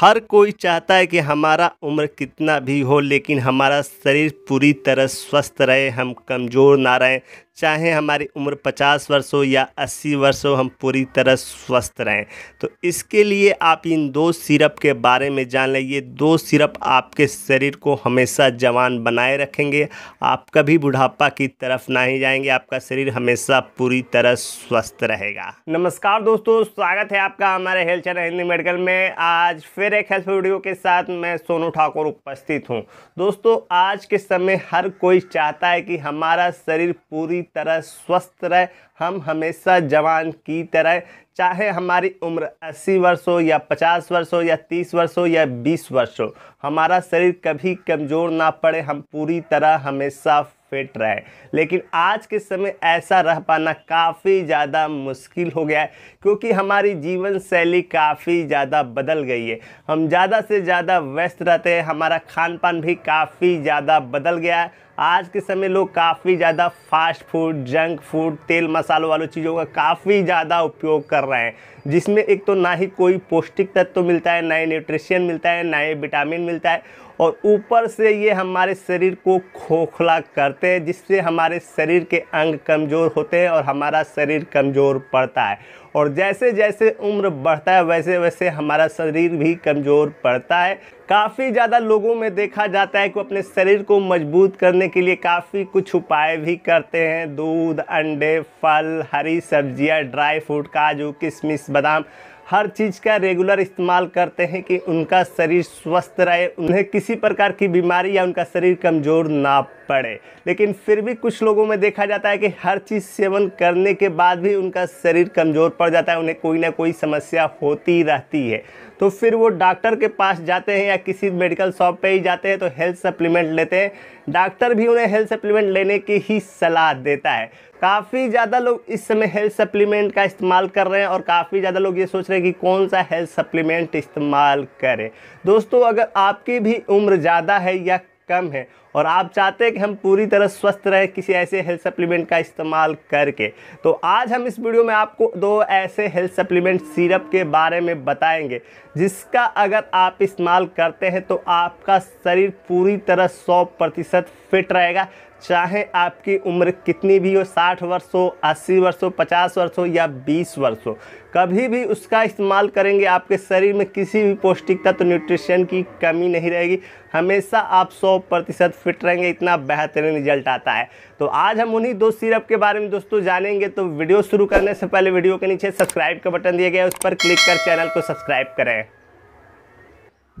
हर कोई चाहता है कि हमारा उम्र कितना भी हो लेकिन हमारा शरीर पूरी तरह स्वस्थ रहे हम कमज़ोर ना रहें चाहे हमारी उम्र 50 वर्ष हो या 80 वर्ष हो हम पूरी तरह स्वस्थ रहें तो इसके लिए आप इन दो सिरप के बारे में जान लें ये दो सिरप आपके शरीर को हमेशा जवान बनाए रखेंगे आप कभी बुढ़ापा की तरफ ना ही जाएंगे आपका शरीर हमेशा पूरी तरह स्वस्थ रहेगा नमस्कार दोस्तों स्वागत है आपका हमारे हेल्थ चैनल हिंदी मेडिकल में आज फिर एक हेल्थ वीडियो के साथ मैं सोनू ठाकुर उपस्थित हूँ दोस्तों आज के समय हर कोई चाहता है कि हमारा शरीर पूरी तरह स्वस्थ रहे हम हमेशा जवान की तरह चाहे हमारी उम्र 80 वर्ष हो या 50 वर्ष हो या 30 वर्ष हो या 20 वर्ष हो हमारा शरीर कभी कमज़ोर ना पड़े हम पूरी तरह हमेशा फिट रहे लेकिन आज के समय ऐसा रह पाना काफ़ी ज़्यादा मुश्किल हो गया है क्योंकि हमारी जीवन शैली काफ़ी ज़्यादा बदल गई है हम ज़्यादा से ज़्यादा व्यस्त रहते हैं हमारा खान पान भी काफ़ी ज़्यादा बदल गया है आज के समय लोग काफ़ी ज़्यादा फास्ट फूड जंक फूड तेल मसाला मसालों वालों चीज़ों का काफ़ी ज़्यादा उपयोग कर रहे हैं जिसमें एक तो ना ही कोई पौष्टिक तत्व तो मिलता है ना ही न्यूट्रिशन मिलता है ना ही विटामिन मिलता है और ऊपर से ये हमारे शरीर को खोखला करते हैं जिससे हमारे शरीर के अंग कमज़ोर होते हैं और हमारा शरीर कमज़ोर पड़ता है और जैसे जैसे उम्र बढ़ता है वैसे वैसे हमारा शरीर भी कमज़ोर पड़ता है काफ़ी ज़्यादा लोगों में देखा जाता है कि अपने शरीर को मजबूत करने के लिए काफ़ी कुछ उपाय भी करते हैं दूध अंडे फल हरी सब्जियां ड्राई फ्रूट काजू किशमिश बादाम हर चीज़ का रेगुलर इस्तेमाल करते हैं कि उनका शरीर स्वस्थ रहे उन्हें किसी प्रकार की बीमारी या उनका शरीर कमज़ोर ना पड़े लेकिन फिर भी कुछ लोगों में देखा जाता है कि हर चीज़ सेवन करने के बाद भी उनका शरीर कमज़ोर पड़ जाता है उन्हें कोई ना कोई समस्या होती रहती है तो फिर वो डॉक्टर के पास जाते हैं या किसी मेडिकल शॉप पे ही जाते हैं तो हेल्थ सप्लीमेंट लेते हैं डॉक्टर भी उन्हें हेल्थ सप्लीमेंट लेने की ही सलाह देता है काफ़ी ज़्यादा लोग इस समय हेल्थ सप्लीमेंट का इस्तेमाल कर रहे हैं और काफ़ी ज़्यादा लोग ये सोच रहे हैं कि कौन सा हेल्थ सप्लीमेंट इस्तेमाल करें दोस्तों अगर आपकी भी उम्र ज़्यादा है या कम है और आप चाहते हैं कि हम पूरी तरह स्वस्थ रहे किसी ऐसे हेल्थ सप्लीमेंट का इस्तेमाल करके तो आज हम इस वीडियो में आपको दो ऐसे हेल्थ सप्लीमेंट सिरप के बारे में बताएंगे जिसका अगर आप इस्तेमाल करते हैं तो आपका शरीर पूरी तरह सौ प्रतिशत फिट रहेगा चाहे आपकी उम्र कितनी भी हो साठ वर्ष हो अस्सी वर्ष हो पचास वर्ष हो या बीस वर्ष हो कभी भी उसका इस्तेमाल करेंगे आपके शरीर में किसी भी पौष्टिक तत्व तो न्यूट्रिशन की कमी नहीं रहेगी हमेशा आप सौ प्रतिशत फिट रहेंगे इतना बेहतरीन रिजल्ट आता है तो आज हम उन्हीं दो सिरप के बारे में दोस्तों जानेंगे तो वीडियो शुरू करने से पहले वीडियो के नीचे सब्सक्राइब का बटन दिया गया है उस पर क्लिक कर चैनल को सब्सक्राइब करें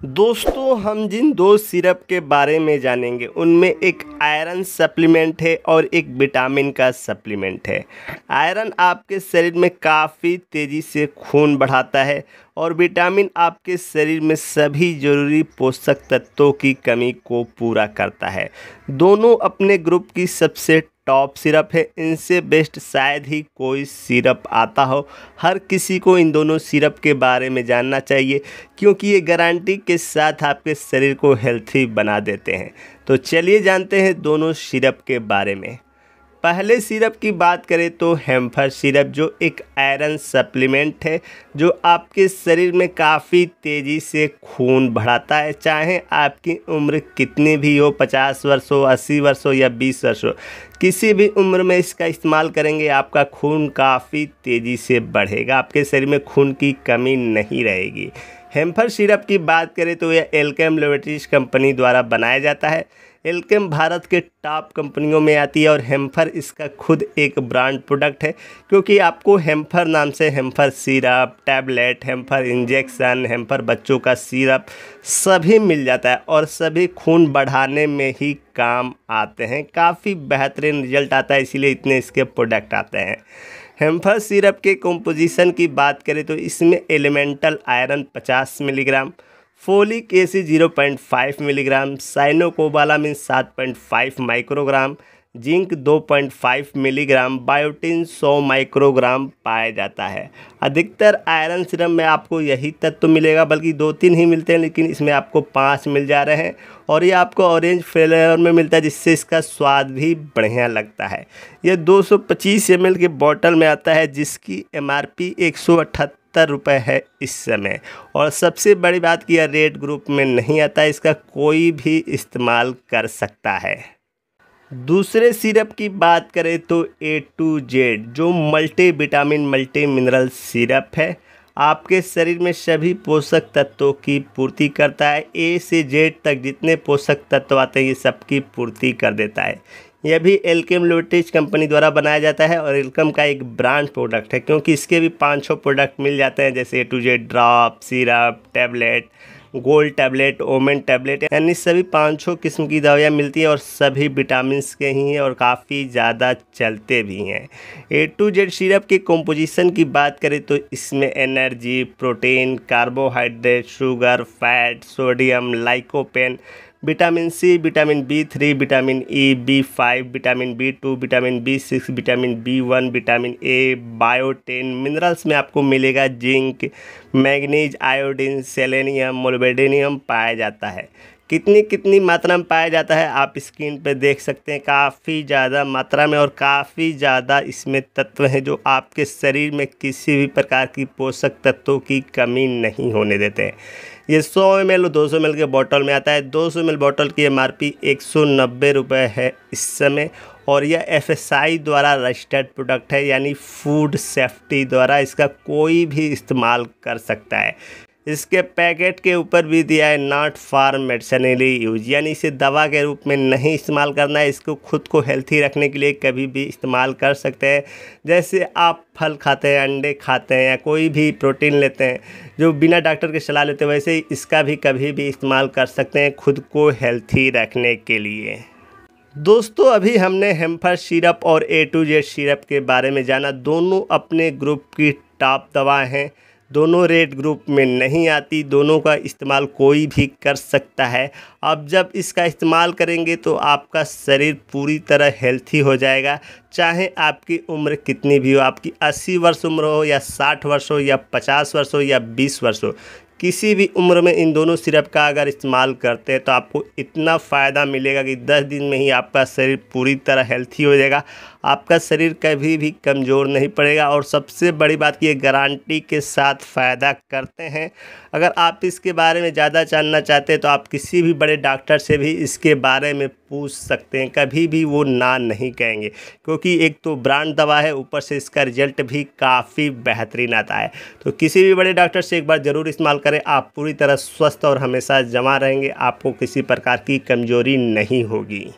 दोस्तों हम जिन दो सिरप के बारे में जानेंगे उनमें एक आयरन सप्लीमेंट है और एक विटामिन का सप्लीमेंट है आयरन आपके शरीर में काफ़ी तेज़ी से खून बढ़ाता है और विटामिन आपके शरीर में सभी जरूरी पोषक तत्वों की कमी को पूरा करता है दोनों अपने ग्रुप की सबसे टॉप सिरप है इनसे बेस्ट शायद ही कोई सिरप आता हो हर किसी को इन दोनों सिरप के बारे में जानना चाहिए क्योंकि ये गारंटी के साथ आपके शरीर को हेल्थी बना देते हैं तो चलिए जानते हैं दोनों सिरप के बारे में पहले सिरप की बात करें तो हेम्फर सिरप जो एक आयरन सप्लीमेंट है जो आपके शरीर में काफ़ी तेज़ी से खून बढ़ाता है चाहे आपकी उम्र कितनी भी हो पचास वर्ष हो अस्सी वर्ष हो या बीस वर्ष हो किसी भी उम्र में इसका इस्तेमाल करेंगे आपका खून काफ़ी तेज़ी से बढ़ेगा आपके शरीर में खून की कमी नहीं रहेगी हेम्फर सिरप की बात करें तो यह एल्केम लेबोरेटरीज कंपनी द्वारा बनाया जाता है एलकेम भारत के टॉप कंपनियों में आती है और हेम्फर इसका खुद एक ब्रांड प्रोडक्ट है क्योंकि आपको हेम्फर नाम से Hemfer syrup tablet Hemfer injection Hemfer बच्चों का सिरप सभी मिल जाता है और सभी खून बढ़ाने में ही काम आते हैं काफ़ी बेहतरीन रिजल्ट आता है इसीलिए इतने इसके प्रोडक्ट आते हैं हेम्फर सिरप के कंपोजिशन की बात करें तो इसमें elemental iron 50 milligram folic acid zero point five milligram cyanocobalamin सात point five microgram zinc 2.5 milligram biotin 100 microgram पाया जाता है अधिकतर आयरन सिरम में आपको यही तत्व तो मिलेगा बल्कि दो तीन ही मिलते हैं लेकिन इसमें आपको पाँच मिल जा रहे हैं और ये आपको ऑरेंज फ्लेवर में मिलता है जिससे इसका स्वाद भी बढ़िया लगता है ये 225 सौ के बॉटल में आता है जिसकी एम आर सत्तर रुपये है इस समय और सबसे बड़ी बात कि यह ग्रुप में नहीं आता इसका कोई भी इस्तेमाल कर सकता है दूसरे सिरप की बात करें तो ए टू जेड जो multi vitamin multi mineral syrup है आपके शरीर में सभी पोषक तत्वों की पूर्ति करता है ए से जेड तक जितने पोषक तत्व आते हैं ये सबकी पूर्ति कर देता है यह भी एल्केम लोटेज कंपनी द्वारा बनाया जाता है और एल्कम का एक ब्रांड प्रोडक्ट है क्योंकि इसके भी पाँच छः प्रोडक्ट मिल जाते हैं जैसे A to Z drop syrup tablet gold tablet women tablet यानी सभी पाँच छः किस्म की दवाइयाँ मिलती हैं और सभी विटामिन के ही हैं और काफ़ी ज़्यादा चलते भी हैं ए टू जेड सिरप के कॉम्पोजिशन की बात करें तो इसमें energy protein carbohydrate sugar fat sodium lycopene vitamin C vitamin B three vitamin E B five vitamin B two vitamin B six vitamin B one vitamin A biotin minerals में आपको मिलेगा zinc manganese iodine selenium molybdenum पाया जाता है कितनी कितनी मात्रा में पाया जाता है आप स्क्रीन पर देख सकते हैं काफ़ी ज़्यादा मात्रा में और काफ़ी ज़्यादा इसमें तत्व हैं जो आपके शरीर में किसी भी प्रकार की पोषक तत्वों की कमी नहीं होने देते हैं ये 100 एम एल दो सौ के बॉटल में आता है 200 सौ बॉटल की एम आर पी है इस समय और यह एफएसआई द्वारा रजिस्टर्ड प्रोडक्ट है यानी फूड सेफ्टी द्वारा इसका कोई भी इस्तेमाल कर सकता है इसके पैकेट के ऊपर भी दिया है नॉट फॉर मेडिसनली यूज यानी इसे दवा के रूप में नहीं इस्तेमाल करना है इसको खुद को हेल्थी रखने के लिए कभी भी इस्तेमाल कर सकते हैं जैसे आप फल खाते हैं अंडे खाते हैं या कोई भी प्रोटीन लेते हैं जो बिना डॉक्टर के सलाह लेते हैं वैसे इसका भी कभी भी इस्तेमाल कर सकते हैं खुद को हेल्थी रखने के लिए दोस्तों अभी हमने हेम्फर सिरप और ए टू जेड सिरप के बारे में जाना दोनों अपने ग्रुप की टॉप दवाएँ हैं दोनों रेट ग्रुप में नहीं आती दोनों का इस्तेमाल कोई भी कर सकता है अब जब इसका इस्तेमाल करेंगे तो आपका शरीर पूरी तरह हेल्थी हो जाएगा चाहे आपकी उम्र कितनी भी हो आपकी 80 वर्ष उम्र हो या 60 वर्ष हो या 50 वर्ष हो या 20 वर्ष हो किसी भी उम्र में इन दोनों सिरप का अगर इस्तेमाल करते हैं तो आपको इतना फ़ायदा मिलेगा कि 10 दिन में ही आपका शरीर पूरी तरह हेल्थी हो जाएगा आपका शरीर कभी भी कमज़ोर नहीं पड़ेगा और सबसे बड़ी बात कि ये गारंटी के साथ फ़ायदा करते हैं अगर आप इसके बारे में ज़्यादा जानना चाहते हैं तो आप किसी भी बड़े डॉक्टर से भी इसके बारे में पूछ सकते हैं कभी भी वो ना नहीं कहेंगे क्योंकि एक तो ब्रांड दवा है ऊपर से इसका रिजल्ट भी काफ़ी बेहतरीन आता है तो किसी भी बड़े डॉक्टर से एक बार ज़रूर इस्तेमाल करें आप पूरी तरह स्वस्थ और हमेशा जमा रहेंगे आपको किसी प्रकार की कमजोरी नहीं होगी